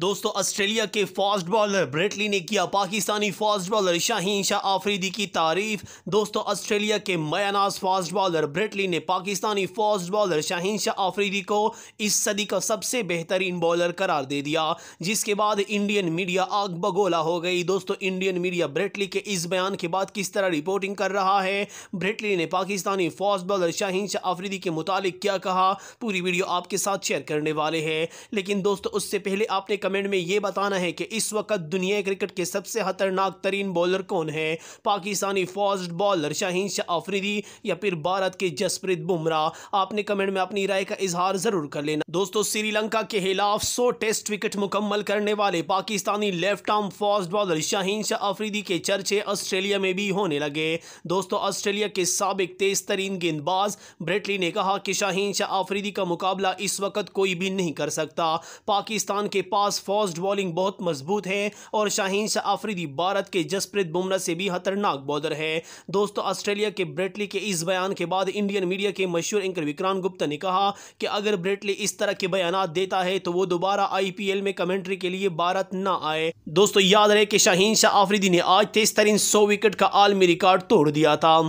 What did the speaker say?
दोस्तों ऑस्ट्रेलिया के fast bowler Brett Lee ने किया पाकिस्तानी फास्ट बॉलर शाहीन शाह आफरीदी की तारीफ दोस्तों ऑस्ट्रेलिया के मयानास फास्ट बॉलर ब्रेटली ने पाकिस्तानी फास्ट बॉलर शाहीन शाह आफरीदी को इस सदी का सबसे बेहतरीन बॉलर करार दे दिया जिसके बाद इंडियन मीडिया आग बगोला हो गई दोस्तों इंडियन मीडिया ब्रेटली के इस बयान के बाद किस तरह रिपोर्टिंग कर रहा है ब्रेटली ने पाकिस्तानी फास्ट बॉलर शाहीन शाह आफरीदी के मुतालिक क्या कहा पूरी वीडियो आपके साथ शेयर करने वाले हैं लेकिन दोस्तों उससे पहले आपने कमेंट में ये बताना है कि इस वक्त दुनिया क्रिकेट के सबसे खतरनाक तरीन बॉलर कौन है पाकिस्तानी फास्ट बॉलर शाहीन शाह आफरीदी या फिर भारत के जसप्रीत बुमराह आपने कमेंट में अपनी राय का इजहार जरूर कर लेना दोस्तों श्रीलंका के खिलाफ सौ टेस्ट विकेट मुकम्मल करने वाले Pakistani left arm fast bowler Shaheen Shah Afridi के चर्चे ऑस्ट्रेलिया में भी होने लगे दोस्तों ऑस्ट्रेलिया के सबक तेज तरीन गेंदबाज ब्रेटली ने कहा कि शाहीन शाह आफरीदी का मुकाबला इस वक्त कोई भी नहीं कर सकता पाकिस्तान के पास पास फास्ट बॉलिंग बहुत मजबूत है और शाहीन शाह आफरीदी भारत के जसप्रीत बुमराह से भी खतरनाक बॉलर है दोस्तों ऑस्ट्रेलिया के ब्रेटली के इस बयान के बाद इंडियन मीडिया के मशहूर एंकर विक्रांत गुप्ता ने कहा कि अगर ब्रेटली इस तरह के बयान देता है तो वो दोबारा आईपीएल में कमेंट्री के लिए भारत न आए दोस्तों याद रहे कि शाहीन शाह आफरीदी ने आज तेज तरीन सौ विकेट का आलमी रिकॉर्ड तोड़ दिया था